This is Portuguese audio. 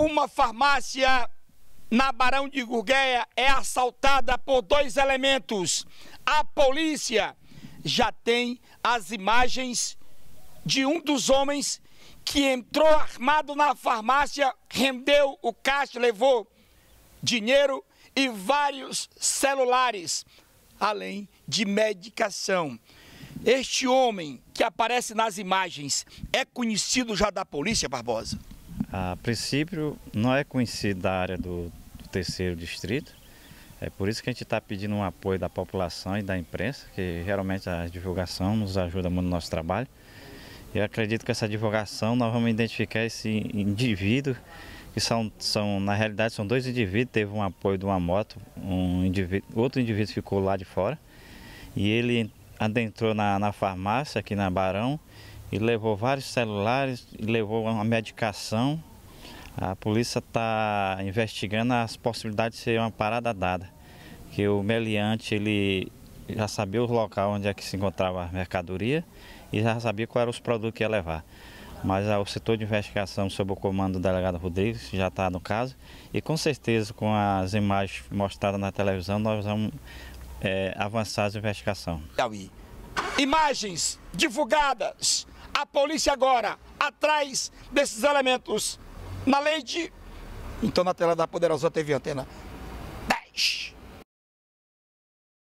Uma farmácia na Barão de Gurgueia é assaltada por dois elementos. A polícia já tem as imagens de um dos homens que entrou armado na farmácia, rendeu o caixa, levou dinheiro e vários celulares, além de medicação. Este homem que aparece nas imagens é conhecido já da polícia, Barbosa? A princípio, não é conhecida da área do, do terceiro distrito, é por isso que a gente está pedindo um apoio da população e da imprensa, que geralmente a divulgação nos ajuda muito no nosso trabalho. E acredito que essa divulgação nós vamos identificar esse indivíduo, que são, são na realidade são dois indivíduos, teve um apoio de uma moto, um indivíduo, outro indivíduo ficou lá de fora, e ele adentrou na, na farmácia aqui na Barão e levou vários celulares, levou uma medicação. A polícia está investigando as possibilidades de ser uma parada dada, que o meliante ele já sabia o local onde é que se encontrava a mercadoria e já sabia quais eram os produtos que ia levar. Mas ah, o setor de investigação sob o comando do delegado Rodrigues já está no caso e com certeza com as imagens mostradas na televisão nós vamos é, avançar a investigação. Imagens divulgadas a polícia agora atrás desses elementos na lei de. Então na tela da Poderosa TV Antena